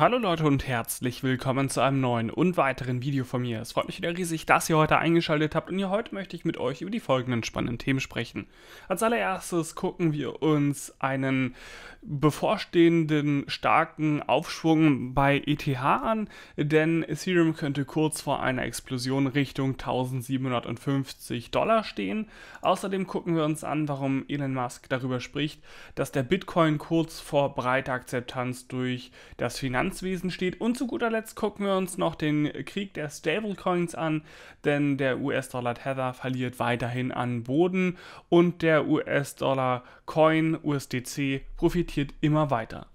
Hallo Leute und herzlich willkommen zu einem neuen und weiteren Video von mir. Es freut mich wieder riesig, dass ihr heute eingeschaltet habt und hier heute möchte ich mit euch über die folgenden spannenden Themen sprechen. Als allererstes gucken wir uns einen bevorstehenden starken Aufschwung bei ETH an, denn Ethereum könnte kurz vor einer Explosion Richtung 1750 Dollar stehen. Außerdem gucken wir uns an, warum Elon Musk darüber spricht, dass der Bitcoin kurz vor breiter Akzeptanz durch das Finanz Finanzwesen steht. Und zu guter Letzt gucken wir uns noch den Krieg der Stablecoins an, denn der US-Dollar Tether verliert weiterhin an Boden und der US-Dollar Coin USDC profitiert immer weiter.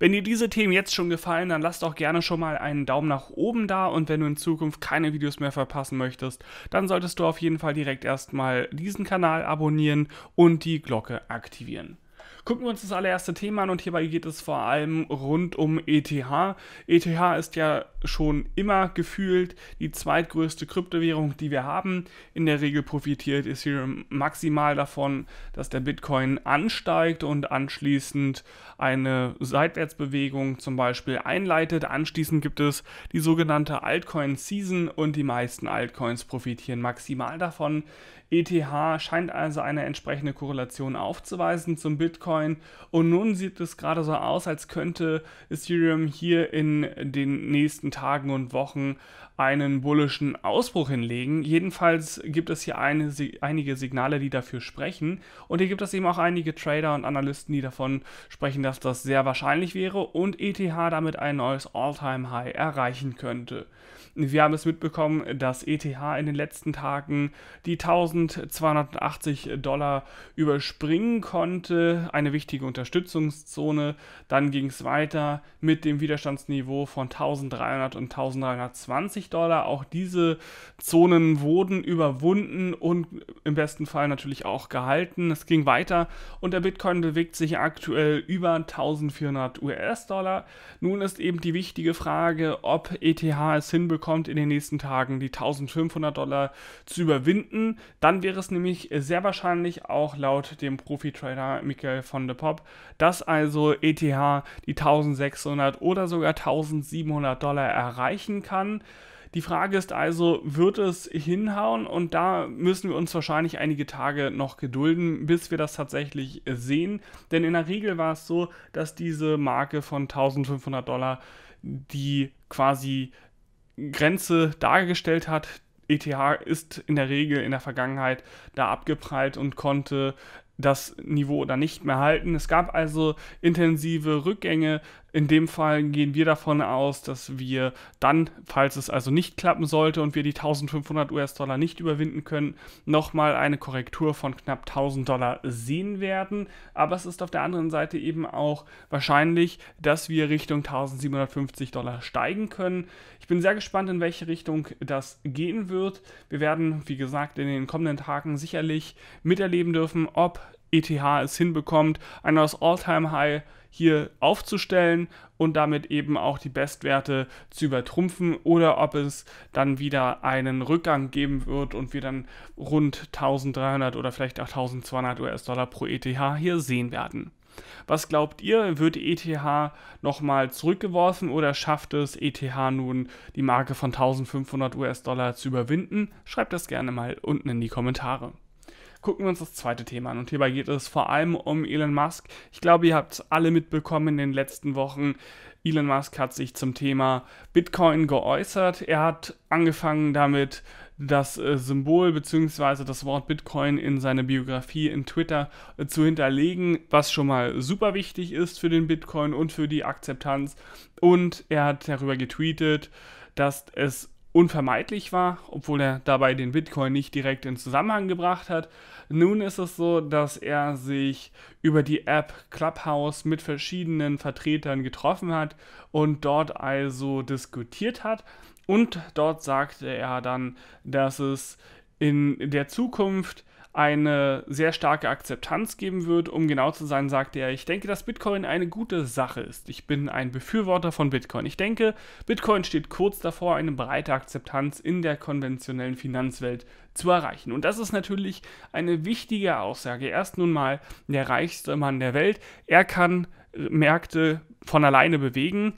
Wenn dir diese Themen jetzt schon gefallen, dann lass doch gerne schon mal einen Daumen nach oben da und wenn du in Zukunft keine Videos mehr verpassen möchtest, dann solltest du auf jeden Fall direkt erstmal diesen Kanal abonnieren und die Glocke aktivieren. Gucken wir uns das allererste Thema an und hierbei geht es vor allem rund um ETH. ETH ist ja schon immer gefühlt die zweitgrößte Kryptowährung, die wir haben. In der Regel profitiert hier maximal davon, dass der Bitcoin ansteigt und anschließend eine Seitwärtsbewegung zum Beispiel einleitet. Anschließend gibt es die sogenannte Altcoin Season und die meisten Altcoins profitieren maximal davon. ETH scheint also eine entsprechende Korrelation aufzuweisen zum Bitcoin und nun sieht es gerade so aus, als könnte Ethereum hier in den nächsten Tagen und Wochen einen bullischen Ausbruch hinlegen. Jedenfalls gibt es hier eine, einige Signale, die dafür sprechen und hier gibt es eben auch einige Trader und Analysten, die davon sprechen, dass das sehr wahrscheinlich wäre und ETH damit ein neues All-Time-High erreichen könnte. Wir haben es mitbekommen, dass ETH in den letzten Tagen die 1280 Dollar überspringen konnte, eine wichtige Unterstützungszone. Dann ging es weiter mit dem Widerstandsniveau von 1300 und 1320 Dollar. Auch diese Zonen wurden überwunden und im besten Fall natürlich auch gehalten. Es ging weiter und der Bitcoin bewegt sich aktuell über 1400 US-Dollar. Nun ist eben die wichtige Frage, ob ETH es hinbekommt, hinbekommt, in den nächsten Tagen die 1500 Dollar zu überwinden. Dann wäre es nämlich sehr wahrscheinlich auch laut dem Profi-Trader Michael von de Pop, dass also ETH die 1600 oder sogar 1700 Dollar erreichen kann. Die Frage ist also, wird es hinhauen? Und da müssen wir uns wahrscheinlich einige Tage noch gedulden, bis wir das tatsächlich sehen. Denn in der Regel war es so, dass diese Marke von 1500 Dollar die quasi Grenze dargestellt hat. ETH ist in der Regel in der Vergangenheit da abgeprallt und konnte das Niveau dann nicht mehr halten. Es gab also intensive Rückgänge in dem Fall gehen wir davon aus, dass wir dann, falls es also nicht klappen sollte und wir die 1500 US-Dollar nicht überwinden können, nochmal eine Korrektur von knapp 1000 Dollar sehen werden. Aber es ist auf der anderen Seite eben auch wahrscheinlich, dass wir Richtung 1750 Dollar steigen können. Ich bin sehr gespannt, in welche Richtung das gehen wird. Wir werden, wie gesagt, in den kommenden Tagen sicherlich miterleben dürfen, ob ETH es hinbekommt, ein neues All-Time-High hier aufzustellen und damit eben auch die Bestwerte zu übertrumpfen oder ob es dann wieder einen Rückgang geben wird und wir dann rund 1300 oder vielleicht auch 1200 US-Dollar pro ETH hier sehen werden. Was glaubt ihr, wird ETH e nochmal zurückgeworfen oder schafft es ETH nun die Marke von 1500 US-Dollar zu überwinden? Schreibt das gerne mal unten in die Kommentare gucken wir uns das zweite Thema an. Und hierbei geht es vor allem um Elon Musk. Ich glaube, ihr habt es alle mitbekommen in den letzten Wochen. Elon Musk hat sich zum Thema Bitcoin geäußert. Er hat angefangen damit, das äh, Symbol bzw. das Wort Bitcoin in seine Biografie in Twitter äh, zu hinterlegen, was schon mal super wichtig ist für den Bitcoin und für die Akzeptanz. Und er hat darüber getweetet, dass es unvermeidlich war, obwohl er dabei den Bitcoin nicht direkt in Zusammenhang gebracht hat. Nun ist es so, dass er sich über die App Clubhouse mit verschiedenen Vertretern getroffen hat und dort also diskutiert hat. Und dort sagte er dann, dass es in der Zukunft eine sehr starke Akzeptanz geben wird. Um genau zu sein, sagte er, ich denke, dass Bitcoin eine gute Sache ist. Ich bin ein Befürworter von Bitcoin. Ich denke, Bitcoin steht kurz davor, eine breite Akzeptanz in der konventionellen Finanzwelt zu erreichen. Und das ist natürlich eine wichtige Aussage. Er ist nun mal der reichste Mann der Welt. Er kann Märkte von alleine bewegen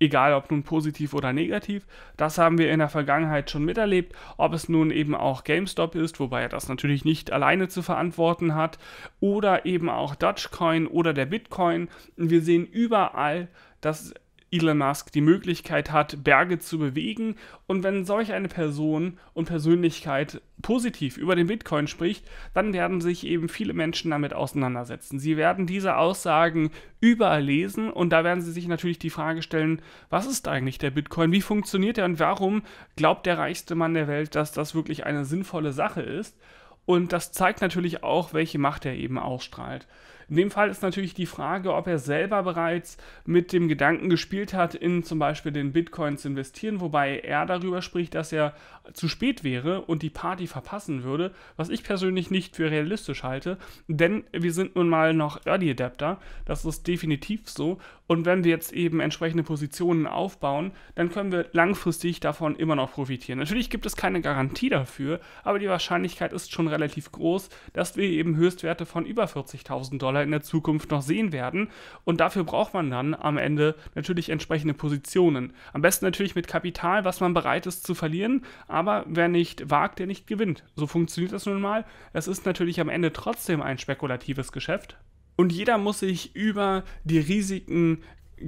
egal ob nun positiv oder negativ. Das haben wir in der Vergangenheit schon miterlebt, ob es nun eben auch GameStop ist, wobei er das natürlich nicht alleine zu verantworten hat, oder eben auch Dogecoin oder der Bitcoin. Wir sehen überall, dass Elon Musk die Möglichkeit hat, Berge zu bewegen. Und wenn solch eine Person und Persönlichkeit positiv über den Bitcoin spricht, dann werden sich eben viele Menschen damit auseinandersetzen. Sie werden diese Aussagen überall lesen und da werden sie sich natürlich die Frage stellen, was ist eigentlich der Bitcoin, wie funktioniert er und warum glaubt der reichste Mann der Welt, dass das wirklich eine sinnvolle Sache ist? Und das zeigt natürlich auch, welche Macht er eben ausstrahlt. In dem Fall ist natürlich die Frage, ob er selber bereits mit dem Gedanken gespielt hat, in zum Beispiel den Bitcoin zu investieren, wobei er darüber spricht, dass er zu spät wäre und die Party verpassen würde, was ich persönlich nicht für realistisch halte, denn wir sind nun mal noch Early Adapter, das ist definitiv so und wenn wir jetzt eben entsprechende Positionen aufbauen, dann können wir langfristig davon immer noch profitieren. Natürlich gibt es keine Garantie dafür, aber die Wahrscheinlichkeit ist schon relativ groß, dass wir eben Höchstwerte von über 40.000 Dollar in der Zukunft noch sehen werden. Und dafür braucht man dann am Ende natürlich entsprechende Positionen. Am besten natürlich mit Kapital, was man bereit ist zu verlieren, aber wer nicht wagt, der nicht gewinnt. So funktioniert das nun mal. Es ist natürlich am Ende trotzdem ein spekulatives Geschäft, und jeder muss sich über die Risiken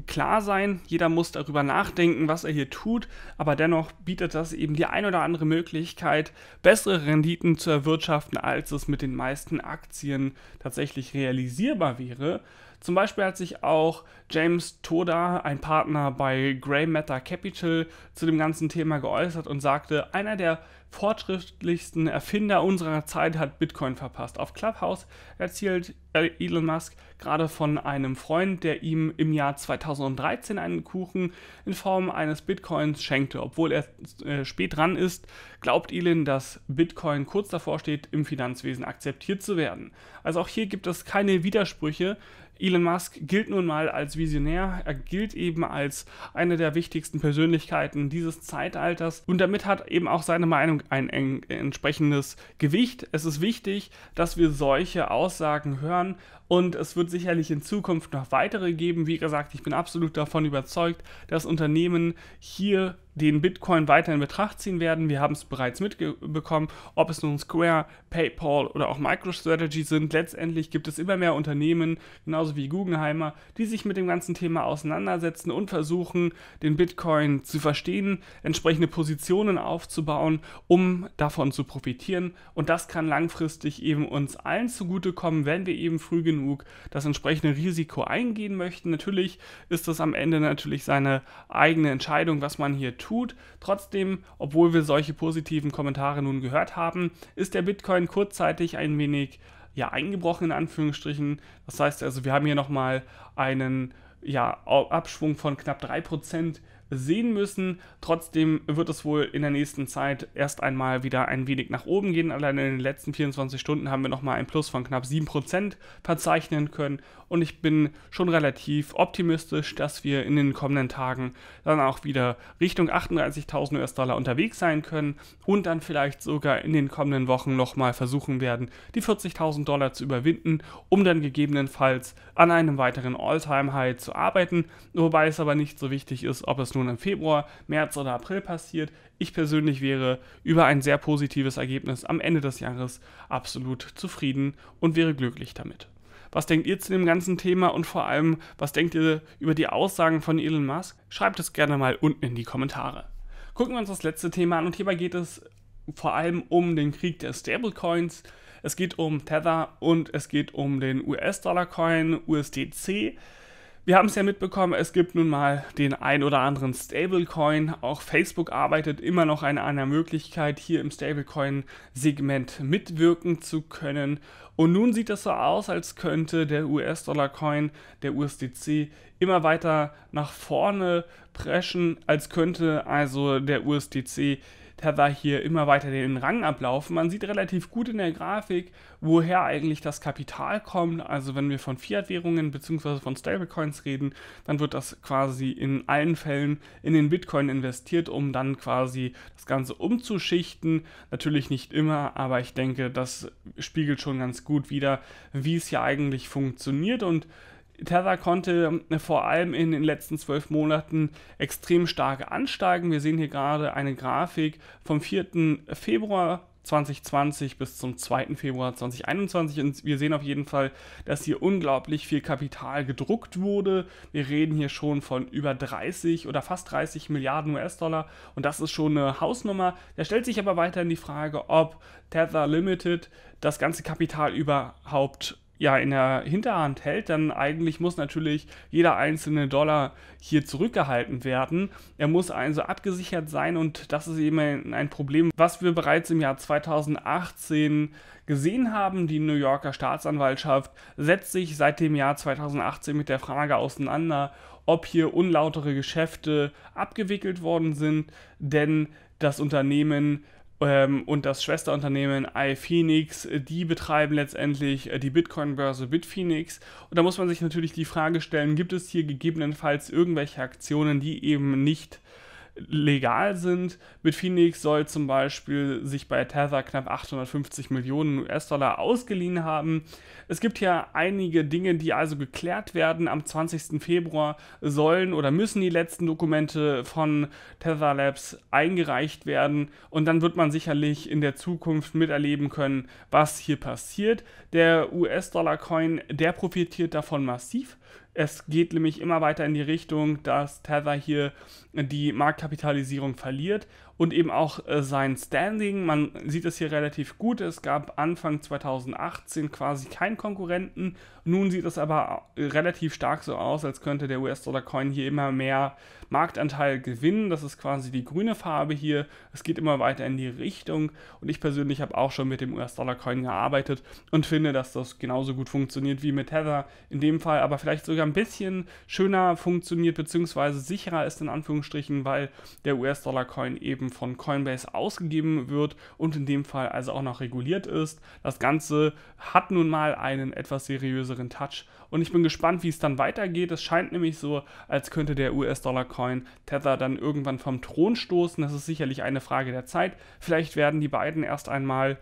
klar sein, jeder muss darüber nachdenken, was er hier tut, aber dennoch bietet das eben die ein oder andere Möglichkeit, bessere Renditen zu erwirtschaften, als es mit den meisten Aktien tatsächlich realisierbar wäre. Zum Beispiel hat sich auch James Toda, ein Partner bei Grey Matter Capital, zu dem ganzen Thema geäußert und sagte, einer der fortschrittlichsten Erfinder unserer Zeit hat Bitcoin verpasst. Auf Clubhouse erzählt äh, Elon Musk gerade von einem Freund, der ihm im Jahr 2013 einen Kuchen in Form eines Bitcoins schenkte. Obwohl er äh, spät dran ist, glaubt Elon, dass Bitcoin kurz davor steht, im Finanzwesen akzeptiert zu werden. Also auch hier gibt es keine Widersprüche. Elon Musk gilt nun mal als Visionär, er gilt eben als eine der wichtigsten Persönlichkeiten dieses Zeitalters und damit hat eben auch seine Meinung ein entsprechendes Gewicht. Es ist wichtig, dass wir solche Aussagen hören und es wird sicherlich in Zukunft noch weitere geben. Wie gesagt, ich bin absolut davon überzeugt, dass Unternehmen hier den Bitcoin weiter in Betracht ziehen werden. Wir haben es bereits mitbekommen, ob es nun Square, PayPal oder auch MicroStrategy sind. Letztendlich gibt es immer mehr Unternehmen, genauso wie Guggenheimer, die sich mit dem ganzen Thema auseinandersetzen und versuchen, den Bitcoin zu verstehen, entsprechende Positionen aufzubauen, um davon zu profitieren. Und das kann langfristig eben uns allen zugutekommen, wenn wir eben früh genug das entsprechende Risiko eingehen möchten. Natürlich ist das am Ende natürlich seine eigene Entscheidung, was man hier tut. Trotzdem, obwohl wir solche positiven Kommentare nun gehört haben, ist der Bitcoin kurzzeitig ein wenig ja, eingebrochen in Anführungsstrichen. Das heißt also, wir haben hier nochmal einen ja, Abschwung von knapp 3% sehen müssen. Trotzdem wird es wohl in der nächsten Zeit erst einmal wieder ein wenig nach oben gehen. Allein in den letzten 24 Stunden haben wir nochmal ein Plus von knapp 7% verzeichnen können. Und ich bin schon relativ optimistisch, dass wir in den kommenden Tagen dann auch wieder Richtung 38.000 US-Dollar unterwegs sein können und dann vielleicht sogar in den kommenden Wochen nochmal versuchen werden, die 40.000 Dollar zu überwinden, um dann gegebenenfalls an einem weiteren All-Time-High zu arbeiten. Wobei es aber nicht so wichtig ist, ob es nur schon im Februar, März oder April passiert. Ich persönlich wäre über ein sehr positives Ergebnis am Ende des Jahres absolut zufrieden und wäre glücklich damit. Was denkt ihr zu dem ganzen Thema und vor allem, was denkt ihr über die Aussagen von Elon Musk? Schreibt es gerne mal unten in die Kommentare. Gucken wir uns das letzte Thema an und hierbei geht es vor allem um den Krieg der Stablecoins. Es geht um Tether und es geht um den US-Dollar-Coin USDC. Wir haben es ja mitbekommen, es gibt nun mal den ein oder anderen Stablecoin. Auch Facebook arbeitet immer noch an einer Möglichkeit, hier im Stablecoin-Segment mitwirken zu können. Und nun sieht es so aus, als könnte der US-Dollar-Coin, der USDC, immer weiter nach vorne preschen, als könnte also der USDC Tether hier immer weiter den Rang ablaufen. Man sieht relativ gut in der Grafik, woher eigentlich das Kapital kommt. Also wenn wir von Fiat-Währungen bzw. von Stablecoins reden, dann wird das quasi in allen Fällen in den Bitcoin investiert, um dann quasi das Ganze umzuschichten. Natürlich nicht immer, aber ich denke, das spiegelt schon ganz gut wieder, wie es hier eigentlich funktioniert und Tether konnte ähm, vor allem in den letzten zwölf Monaten extrem stark ansteigen. Wir sehen hier gerade eine Grafik vom 4. Februar 2020 bis zum 2. Februar 2021 und wir sehen auf jeden Fall, dass hier unglaublich viel Kapital gedruckt wurde. Wir reden hier schon von über 30 oder fast 30 Milliarden US-Dollar und das ist schon eine Hausnummer. Da stellt sich aber weiterhin die Frage, ob Tether Limited das ganze Kapital überhaupt ja, in der Hinterhand hält, dann eigentlich muss natürlich jeder einzelne Dollar hier zurückgehalten werden. Er muss also abgesichert sein und das ist eben ein Problem, was wir bereits im Jahr 2018 gesehen haben. Die New Yorker Staatsanwaltschaft setzt sich seit dem Jahr 2018 mit der Frage auseinander, ob hier unlautere Geschäfte abgewickelt worden sind, denn das Unternehmen ähm, und das Schwesterunternehmen iPhoenix, äh, die betreiben letztendlich äh, die Bitcoin-Börse Bitphoenix. Und da muss man sich natürlich die Frage stellen, gibt es hier gegebenenfalls irgendwelche Aktionen, die eben nicht äh, legal sind. Mit Phoenix soll zum Beispiel sich bei Tether knapp 850 Millionen US-Dollar ausgeliehen haben. Es gibt hier einige Dinge, die also geklärt werden. Am 20. Februar sollen oder müssen die letzten Dokumente von Tether Labs eingereicht werden und dann wird man sicherlich in der Zukunft miterleben können, was hier passiert. Der US-Dollar-Coin, der profitiert davon massiv. Es geht nämlich immer weiter in die Richtung, dass Tether hier die Marktkapitalisierung verliert und eben auch äh, sein Standing. Man sieht es hier relativ gut. Es gab Anfang 2018 quasi keinen Konkurrenten. Nun sieht es aber äh, relativ stark so aus, als könnte der US-Dollar-Coin hier immer mehr Marktanteil gewinnen. Das ist quasi die grüne Farbe hier. Es geht immer weiter in die Richtung und ich persönlich habe auch schon mit dem US-Dollar-Coin gearbeitet und finde, dass das genauso gut funktioniert wie mit Tether in dem Fall, aber vielleicht sogar ein bisschen schöner funktioniert bzw. sicherer ist in Anführungsstrichen, weil der US-Dollar-Coin eben von Coinbase ausgegeben wird und in dem Fall also auch noch reguliert ist. Das Ganze hat nun mal einen etwas seriöseren Touch und ich bin gespannt, wie es dann weitergeht. Es scheint nämlich so, als könnte der US-Dollar-Coin Bitcoin Tether dann irgendwann vom Thron stoßen. Das ist sicherlich eine Frage der Zeit. Vielleicht werden die beiden erst einmal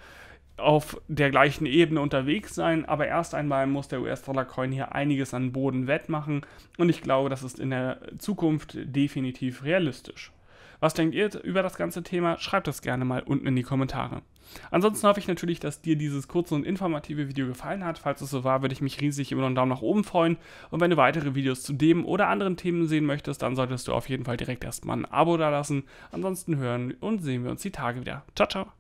auf der gleichen Ebene unterwegs sein, aber erst einmal muss der US-Dollar-Coin hier einiges an Boden wettmachen und ich glaube, das ist in der Zukunft definitiv realistisch. Was denkt ihr über das ganze Thema? Schreibt das gerne mal unten in die Kommentare. Ansonsten hoffe ich natürlich, dass dir dieses kurze und informative Video gefallen hat. Falls es so war, würde ich mich riesig über einen Daumen nach oben freuen. Und wenn du weitere Videos zu dem oder anderen Themen sehen möchtest, dann solltest du auf jeden Fall direkt erstmal ein Abo da lassen. Ansonsten hören und sehen wir uns die Tage wieder. Ciao, ciao.